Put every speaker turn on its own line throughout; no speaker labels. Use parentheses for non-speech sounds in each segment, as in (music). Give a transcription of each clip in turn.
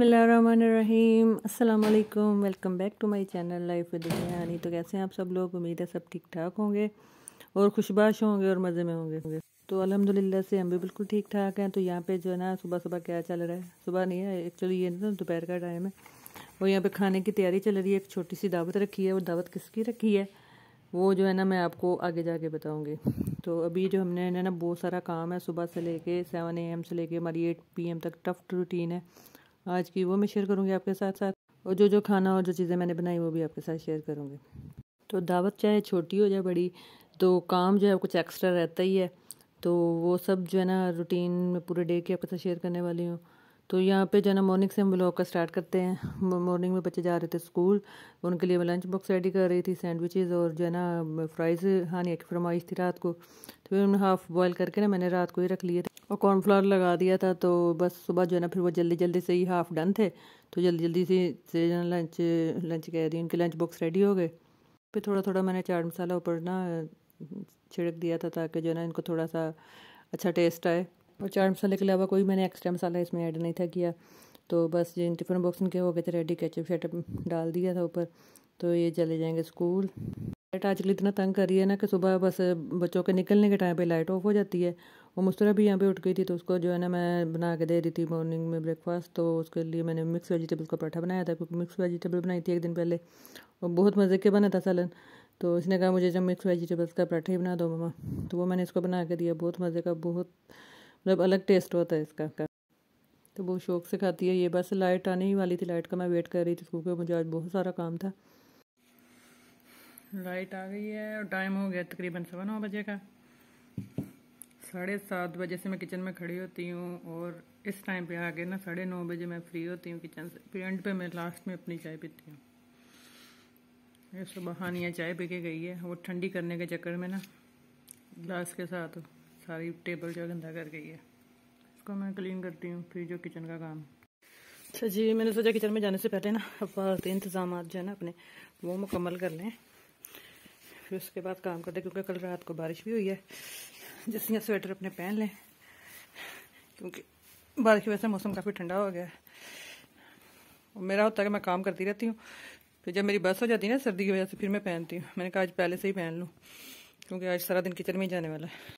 बसमीम अल्लाम welcome back to my channel life with तो कैसे हैं आप सब लोग उम्मीद है सब ठीक ठाक होंगे और खुशबाश होंगे और मज़े में होंगे तो अल्हम्दुलिल्लाह से हम भी बिल्कुल ठीक ठाक हैं तो यहाँ पे जो है ना सुबह सुबह क्या चल रहा है सुबह नहीं है एक्चुअली ये ना दोपहर का टाइम है और यहाँ पर खाने की तैयारी चल रही है एक छोटी सी दावत रखी है वो दावत किसकी रखी है वो जो है ना मैं आपको आगे जाके बताऊँगी तो अभी जो हमने ना बहुत सारा काम है सुबह से लेके सेवन ए एम से लेके हमारी एट पी एम तक टफ रूटीन है आज की वो मैं शेयर करूँगी आपके साथ साथ और जो जो खाना और जो चीज़ें मैंने बनाई वो भी आपके साथ शेयर करूँगी तो दावत चाहे छोटी हो जाए बड़ी तो काम जो है कुछ एक्स्ट्रा रहता ही है तो वो सब जो है ना रूटीन में पूरे डे की आपके साथ शेयर करने वाली हूँ तो यहाँ पे जो है ना मॉर्निंग से हम ब्लॉग का स्टार्ट करते हैं मॉर्निंग में बच्चे जा रहे थे स्कूल उनके लिए मैं लंच बॉक्स रेडी कर रही थी सैंडविचेस और जो है ना फ्राइज़ हाँ नहीं फरमाइश थी रात को फिर उन्हें हाफ बॉयल करके ना मैंने रात को ही रख लिए थे और कॉर्नफ्लावर लगा दिया था तो बस सुबह जो है ना फिर वो जल्दी जल्दी से ही हाफ डन थे तो जल्दी जल्दी से से जो लंच लंच कह दी उनके लंच बॉक्स रेडी हो गए फिर थोड़ा थोड़ा मैंने चाट मसाला ऊपर ना छिड़क दिया था ताकि जो है ना इनको थोड़ा सा अच्छा टेस्ट आए और चाट मसाले के अलावा कोई मैंने एक्स्ट्रा मसाला इसमें ऐड नहीं था किया तो बस जिन टिफ़िन बॉक्स इनके हो गए थे रेडी कैचअप शेटअप डाल दिया था ऊपर तो ये चले जाएंगे स्कूल लाइट आजकल इतना तंग कर रही है ना कि सुबह बस बच्चों के निकलने के टाइम पे लाइट ऑफ हो जाती है वो मुस्तरा भी यहाँ पे उठ गई थी तो उसको जो है ना मैं बना के दे रही थी मॉर्निंग में ब्रेकफास्ट तो उसके लिए मैंने मिक्स वेजिटेबल्स का पराठा बनाया था क्योंकि मिक्स वेजिटेबल बनाई थी एक दिन पहले और बहुत मज़े के बना था सालन तो इसने कहा मुझे जब मिक्स वेजिटेबल्स का पराठा ही बना दो ममा तो वो मैंने इसको बना के दिया बहुत मज़े का बहुत मतलब अलग टेस्ट होता है इसका का तो बहुत शौक से खाती है ये बस लाइट आने ही वाली थी लाइट का मैं वेट कर रही थी क्योंकि मुझे आज बहुत सारा काम था लाइट आ गई है और टाइम हो गया तकरीबन सवा नौ बजे का साढ़े सात बजे से मैं किचन में खड़ी होती हूँ और इस टाइम पे आके ना साढ़े नौ बजे मैं फ्री होती हूँ किचन से फिर एंड पे मैं लास्ट में अपनी चाय पीती हूँ सुबह हानिया चाय पी के गई है वो ठंडी करने के चक्कर में ना ग्लास के साथ सारी टेबल जो गंदा कर गई है उसको मैं क्लीन करती हूँ फिर जो किचन का काम अच्छा जी मैंने सोचा किचन में जाने से पहले ना अब इंतज़ाम जो है ना अपने वो मुकम्मल कर लें फिर उसके बाद काम करते क्योंकि कल रात को बारिश भी हुई है जैसे यहाँ स्वेटर अपने पहन लें क्योंकि बारिश की वजह से मौसम काफ़ी ठंडा हो गया है मेरा होता है कि मैं काम करती रहती हूँ फिर जब मेरी बस हो जाती है ना सर्दी की वजह से फिर मैं पहनती हूँ मैंने कहा आज पहले से ही पहन लूँ क्योंकि आज सारा दिन किचन में ही जाने वाला है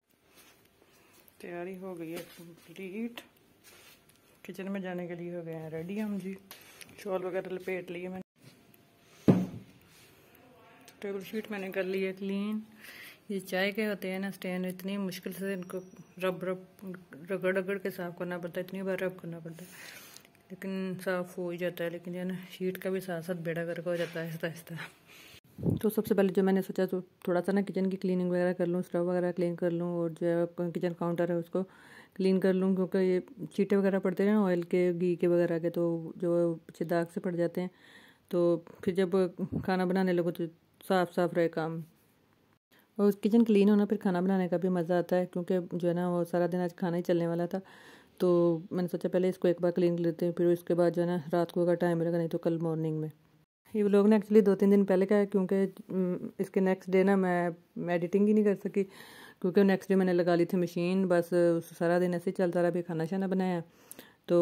तैयारी हो गई है कम्प्लीट किचन में जाने के लिए हो गए हैं रेडी हम जी शॉल वगैरह लपेट लिए मैंने टेबल शीट मैंने कर ली है क्लीन ये चाय के होते हैं ना स्टैंड इतनी मुश्किल से इनको रब रब रगड़ रगड़ के साफ़ करना पड़ता है इतनी बार रब करना पड़ता है लेकिन साफ़ हो ही जाता है लेकिन जो ना शीट का भी साथ साथ बेड़ा करके हो जाता है आहिस्ता आहिस्ता तो सबसे पहले जो मैंने सोचा तो थोड़ा सा ना किचन की क्लीनिंग वगैरह कर लूँ स्टव वगैरह क्लीन कर लूँ और जो है किचन काउंटर है उसको क्लीन कर लूँ क्योंकि ये चीटे वगैरह पड़ते हैं ऑयल के घी के वगैरह के तो जो पीछे दाग से पड़ जाते हैं तो फिर जब खाना बनाने लगो तो साफ साफ रहे काम और किचन क्लीन होना फिर खाना बनाने का भी मज़ा आता है क्योंकि जो है ना वो सारा दिन आज खाना ही चलने वाला था तो मैंने सोचा पहले इसको एक बार क्लीन कर लेते हैं फिर उसके बाद जो है ना रात को अगर टाइम मिलेगा नहीं तो कल मॉर्निंग में ये लोग ने एक्चुअली दो तीन दिन पहले का है क्योंकि इसके नेक्स्ट डे ना मैं एडिटिंग ही नहीं कर सकी क्योंकि नेक्स्ट डे मैंने लगा ली थी मशीन बस सारा दिन ऐसे चलता रहा भी खाना शाना बनाया तो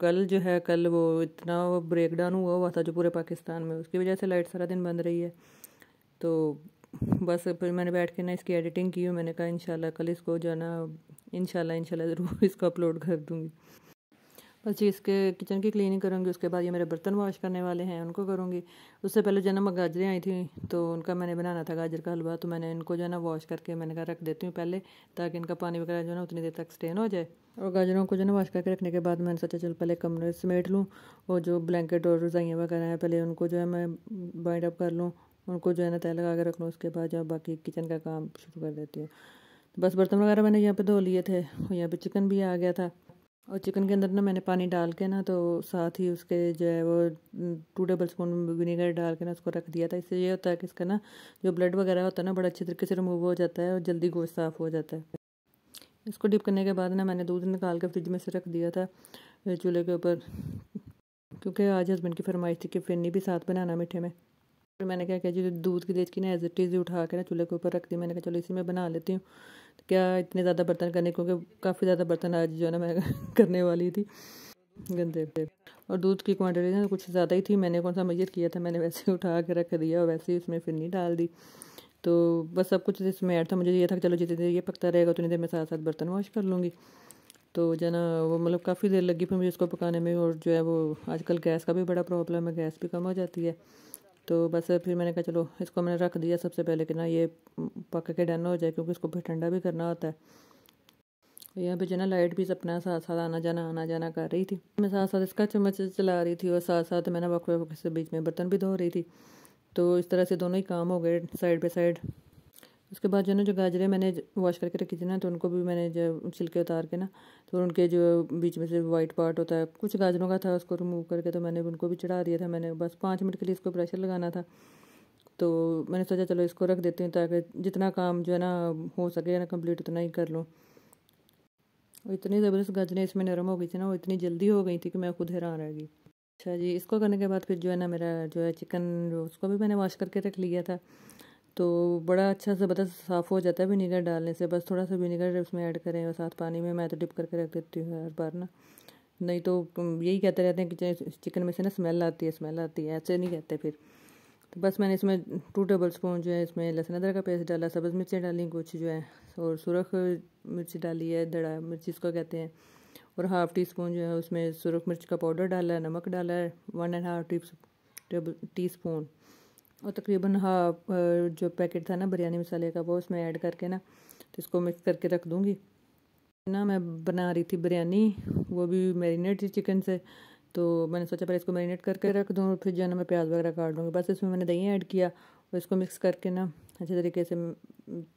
कल जो है कल वो इतना ब्रेक डाउन हुआ हुआ था जो पूरे पाकिस्तान में उसकी वजह से लाइट सारा दिन बंद रही है तो बस फिर मैंने बैठ के ना इसकी एडिटिंग की हूँ मैंने कहा इनशाला कल इसको जो है ना इनशाला इनशाला ज़रूर इसको अपलोड कर दूँगी बस जी इसके किचन की क्लीनिंग करूँगी उसके बाद ये मेरे बर्तन वॉश करने वाले हैं उनको करूँगी उससे पहले जो है ना गाजरें आई थी तो उनका मैंने बनाना था गाजर का हलवा तो मैंने इनको जो है ना वॉश करके मैंने कहा रख देती हूँ पहले ताकि इनका पानी वगैरह जो है ना उतनी देर तक स्टेन हो जाए और गाजरों को जो है ना वॉश करके रखने के बाद मैंने सोचा चल पहले कमरे समेट लूँ और जो ब्लैंकेट और रजाइयाँ वगैरह हैं पहले उनको जो है मैं बाइंड अप कर लूँ उनको जो है ना तय लगा के रख लो उसके बाद जब बाकी किचन का काम शुरू कर देती हूँ तो बस बर्तन वगैरह मैंने यहाँ पे धो लिए थे और यहाँ पे चिकन भी आ गया था और चिकन के अंदर ना मैंने पानी डाल के ना तो साथ ही उसके जो है वो टू टेबल स्पून विनीगर डाल के ना उसको रख दिया था इससे ये होता है कि इसका ना जो ब्लड वगैरह होता है ना बड़ा अच्छे तरीके से रिमूव हो जाता है और जल्दी गोश्त साफ़ हो जाता है इसको डिप करने के बाद ना मैंने दूध निकाल के फ्रिज में से रख दिया था चूल्हे के ऊपर क्योंकि आज हस्बैंड की फरमाइश थी कि फिर नहीं भी साथ बनाना मीठे में फिर मैंने क्या किया जी दूध की देख ना एज इट इज़ उठा के ना चूल्हे के ऊपर रख दी मैंने कहा चलो इसी में बना लेती हूँ तो क्या इतने ज़्यादा बर्तन करने क्योंकि काफ़ी ज़्यादा बर्तन आज जो है ना मैं (laughs) करने वाली थी गंदे पे और दूध की क्वांटिटी ना कुछ ज़्यादा ही थी मैंने कौन सा मैयर किया था मैंने वैसे (laughs) उठा के रख दिया और वैसे ही उसमें फिर नहीं डाल दी तो बस सब कुछ इसमें ऐड था मुझे ये था कि चलो जितनी देर ये पकता रहेगा उतनी देर मैं साथ साथ बर्तन वॉश कर लूँगी तो जो ना वो मतलब काफ़ी देर लगी फिर मुझे इसको पकाने में और जो है वो आजकल गैस का भी बड़ा प्रॉब्लम है गैस भी कम हो जाती है तो बस फिर मैंने कहा चलो इसको मैंने रख दिया सबसे पहले कि ना ये पक के डन हो जाए क्योंकि इसको फिर ठंडा भी करना होता है यहाँ पे जो ना लाइट भी अपना साथ साथ आना जाना आना जाना कर रही थी मैं साथ साथ इसका चम्मच चला रही थी और साथ साथ मैं ना वक्त वक्त से बीच में बर्तन भी धो रही थी तो इस तरह से दोनों ही काम हो गए साइड बाई साइड उसके बाद जो है ना जो गाजरें मैंने वॉश करके रखी थी ना तो उनको भी मैंने जो छिलके उतार के ना तो उनके जो बीच में से वाइट पार्ट होता है कुछ गाजरों का था उसको रिमूव करके तो मैंने उनको भी चढ़ा दिया था मैंने बस पाँच मिनट के लिए इसको प्रेशर लगाना था तो मैंने सोचा चलो इसको रख देती हूँ ताकि जितना काम जो है ना हो सके ना कम्प्लीट उतना ही कर लूँ और इतनी ज़बरदस्त गाजरें इसमें नरम हो गई थी ना वो इतनी जल्दी हो गई थी कि मैं खुद हैरान रह गई अच्छा जी इसको करने के बाद फिर जो है ना मेरा जो है चिकन उसको भी मैंने वॉश करके रख लिया था तो बड़ा अच्छा सा बता साफ़ हो जाता है विनीगर डालने से बस थोड़ा सा विनीगर उसमें ऐड करें और साथ पानी में मैं तो डिप करके रख देती हूँ हर बार ना नहीं तो यही कहते रहते हैं कि चिकन में से ना स्मेल आती है स्मेल आती है ऐसे नहीं कहते फिर तो बस मैंने इसमें टू टेबल स्पून जो है इसमें लहसुन अदरक का पेस्ट डाला सब्ज़ मिर्चें डाली कुछ जो है और सुरख मिर्ची डाली है दड़ा मिर्ची इसको कहते हैं और हाफ़ टी स्पून जो है उसमें सुरख मिर्च का पाउडर डाला है नमक डाला है one and half tea table teaspoon और तकरीबन हाँ जो पैकेट था ना बिरयानी मसाले का वो उसमें ऐड करके ना तो इसको मिक्स करके रख दूँगी ना मैं बना रही थी बिरयानी वो भी मैरिनेट थी चिकन से तो मैंने सोचा पहले इसको मैरिनेट करके रख दूँ और फिर जो है ना मैं प्याज वगैरह काट दूँगी बस इसमें मैंने दही ऐड किया और इसको मिक्स करके ना अच्छे तरीके से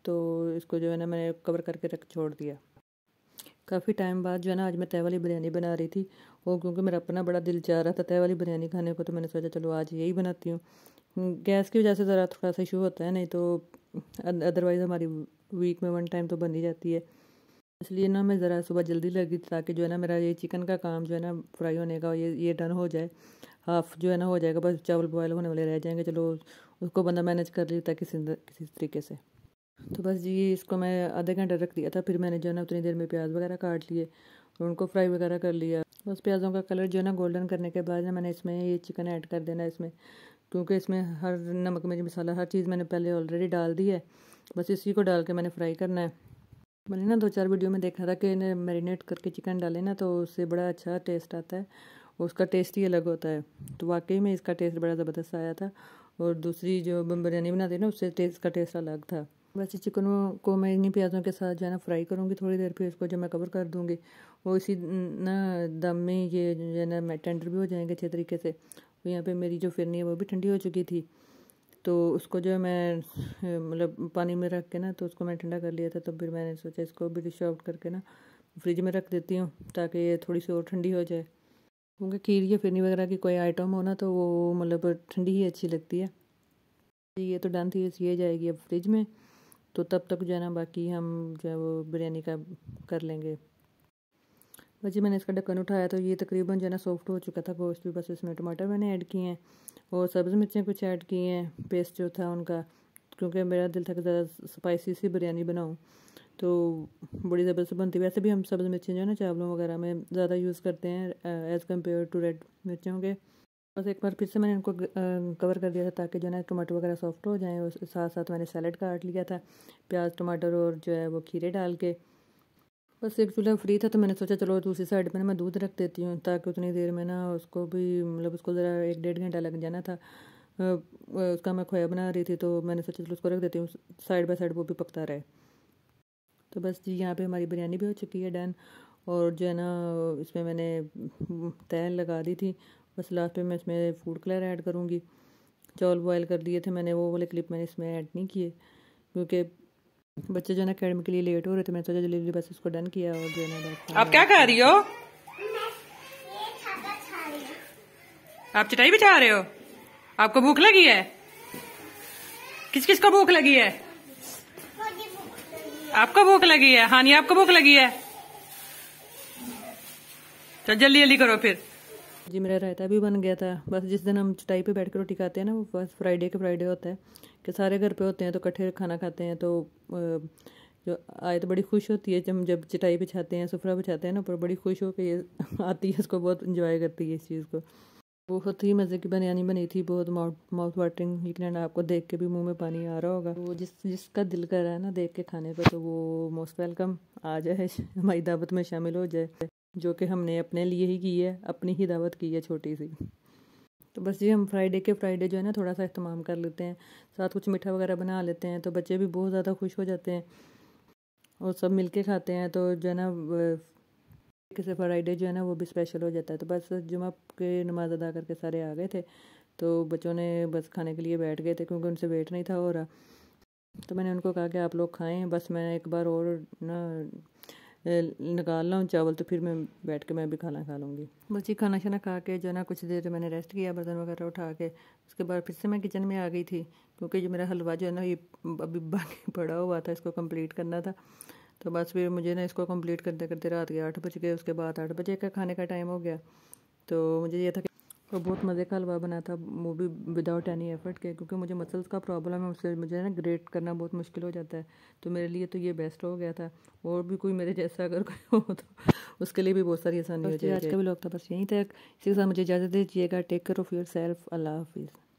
तो इसको जो है ना मैंने कवर करके रख छोड़ दिया काफ़ी टाइम बाद जो है ना आज मैं तय वाली बिरयानी बना रही थी और क्योंकि मेरा अपना बड़ा दिल चाह रहा था तय वाली बिरयानी खाने को तो मैंने सोचा चलो आज यही बनाती हूँ गैस की वजह से ज़रा थोड़ा सा इशू होता है नहीं तो अदरवाइज़ हमारी वीक में वन टाइम तो बन ही जाती है इसलिए ना मैं ज़रा सुबह जल्दी लगी ताकि जो है ना मेरा ये चिकन का काम जो है ना फ्राई होने का ये ये डन हो जाए हाफ जो है ना हो जाएगा बस चावल बॉयल होने वाले रह जाएंगे चलो उसको बंदा मैनेज कर लेता किसी किसी तरीके से तो बस जी इसको मैं आधे घंटे रख दिया था फिर मैंने जो है ना उतनी देर में प्याज वगैरह काट लिए और उनको फ्राई वगैरह कर लिया बस प्याज़ों का कलर जो है ना गोल्डन करने के बाद ना मैंने इसमें ये चिकन ऐड कर देना इसमें क्योंकि इसमें हर नमक मिर्च मसाला हर चीज़ मैंने पहले ऑलरेडी डाल दी है बस इसी को डाल के मैंने फ्राई करना है मैंने ना दो चार वीडियो में देखा था कि इन्हें मैरिनेट करके चिकन डाले ना तो उससे बड़ा अच्छा टेस्ट आता है उसका टेस्ट ही अलग होता है तो वाकई में इसका टेस्ट बड़ा ज़बरदस्त आया था और दूसरी जो बिरयानी बनाते ना उससे टेस्ट का टेस्ट अलग था वैसे चिकन को मैं इन्हीं प्याज़ों के साथ जो है ना फ्राई करूँगी थोड़ी देर फिर इसको जो मैं कवर कर दूँगी वो इसी ना दम में ये जो है ना टेंडर भी हो जाएंगे अच्छे तरीके से तो यहाँ पे मेरी जो फिरनी है वो भी ठंडी हो चुकी थी तो उसको जो है मैं मतलब पानी में रख के ना तो उसको मैं ठंडा कर लिया था तो फिर मैंने सोचा इसको भी डिश आउट करके ना फ्रिज में रख देती हूँ ताकि ये थोड़ी सी और ठंडी हो जाए क्योंकि खीर या फिरनी वगैरह की कोई आइटम हो ना तो वो मतलब ठंडी ही अच्छी लगती है ये तो डन थी ये जाएगी अब फ्रिज में तो तब तक जो है ना बाकी हम जो है वो बिरयानी का कर लेंगे बच्चे मैंने इसका ढक्कन उठाया तो ये तकरीबन जो है ना सॉफ्ट हो चुका था गोश्त भी बस इसमें टमाटर मैंने ऐड किए हैं और सब्ज़ मिर्चें कुछ ऐड की हैं पेस्ट जो था उनका क्योंकि मेरा दिल था कि ज़्यादा स्पाइसी सी बिरयानी बनाऊँ तो बड़ी ज़बरदस्त बनती वैसे भी हम सब्ज़ मिर्चें जो है ना चावलों वगैरह में ज़्यादा यूज़ करते हैं एज़ कम्पेयर टू रेड मिर्चों के बस एक बार फिर से मैंने इनको कवर कर दिया था ताकि जो है ना टमाटर वगैरह सॉफ्ट हो जाएँ और साथ साथ मैंने सैलड काट लिया था प्याज टमाटर और जो है वो खीरे डाल के बस एक चूल्हा फ्री था तो मैंने सोचा चलो दूसरी साइड पर ना मैं दूध रख देती हूँ ताकि उतनी देर में ना उसको भी मतलब उसको ज़रा एक डेढ़ घंटा लग जाना था उसका मैं खोया बना रही थी तो मैंने सोचा चलो उसको रख देती हूँ साइड बाय साइड वो भी पकता रहे तो बस जी यहाँ पे हमारी बिरयानी भी हो चुकी है डन और जो है ना इसमें मैंने हम्म, तैल लगा दी थी बस लास्ट पर मैं इसमें फूड कलर ऐड करूँगी चावल बॉयल कर दिए थे मैंने वो वाले क्लिप मैंने इसमें ऐड नहीं किए क्योंकि बच्चे जो है अकेडमी के लिए लेट हो रहे थे मैंने सोचा डिलीवरी बस उसको डन किया और जो है आप क्या खा रही हो आप चटाई बिछा रहे हो आपको भूख लगी है किस किस को भूख लगी है आपको भूख लगी है हानि आपको भूख लगी है तो जल्दी जल्दी करो फिर जी मेरा रायता भी बन गया था बस जिस दिन हम चटाई पे बैठ कर रोटी खाते हैं ना वो बस फ्राइडे के फ्राइडे होता है कि सारे घर पे होते हैं तो इकट्ठे खाना खाते हैं तो जो आए तो बड़ी खुश होती है हम जब चटाई बिछाते हैं सफरा बिछाते हैं ना पर बड़ी खुश के ये (laughs) आती है इसको बहुत इन्जॉय करती है इस चीज़ को बहुत ही मज़े की बनियानी बनी थी बहुत माउथ माउथ वाटरिंग यकीन आपको देख के भी मुंह में पानी आ रहा होगा वो जिस जिसका दिल कर रहा है ना देख के खाने पर तो वो मोस्ट वेलकम आ जाए (laughs) हमारी दावत में शामिल हो जाए जो कि हमने अपने लिए ही की है अपनी ही दावत की है छोटी सी तो बस जी हम फ्राइडे के फ्राइडे जो है ना थोड़ा सा इस्तेमाल कर लेते हैं साथ कुछ मीठा वगैरह बना लेते हैं तो बच्चे भी बहुत ज़्यादा खुश हो जाते हैं और सब मिल के खाते हैं तो जो है ना किसी फ्राइडे जो है ना वो भी स्पेशल हो जाता है तो बस जुमा के नमाज़ अदा करके सारे आ गए थे तो बच्चों ने बस खाने के लिए बैठ गए थे क्योंकि उनसे वेट नहीं था हो रहा तो मैंने उनको कहा कि आप लोग खाएं बस मैं एक बार और ना निकाल लाऊँ चावल तो फिर मैं बैठ के मैं भी खाना खा लूँगी बस ये खाना शाना खा के जो है ना कुछ देर मैंने रेस्ट किया बर्तन वगैरह उठा के उसके बाद फिर से मैं किचन में आ गई थी क्योंकि जो मेरा हलवा जो है ना ये अभी (laughs) बाकी पड़ा हुआ था इसको कंप्लीट करना था तो बस फिर मुझे ना इसको कंप्लीट करते करते रात के आठ बज गए उसके बाद आठ बजे का खाने का टाइम हो गया तो मुझे ये था कि और बहुत मज़े का हलवा बना था वो भी विदाउट एनी एफर्ट के क्योंकि मुझे मसल्स का प्रॉब्लम है उससे मुझे ना ग्रेट करना बहुत मुश्किल हो जाता है तो मेरे लिए तो ये बेस्ट हो गया था और भी कोई मेरे जैसा अगर कोई हो तो उसके लिए भी बहुत सारी आसानी हो जाएगी आज का ब्लॉग था तो बस यहीं तक इसी के साथ मुझे इजाज़त दीजिएगा take care of yourself अल्लाह हाफिज़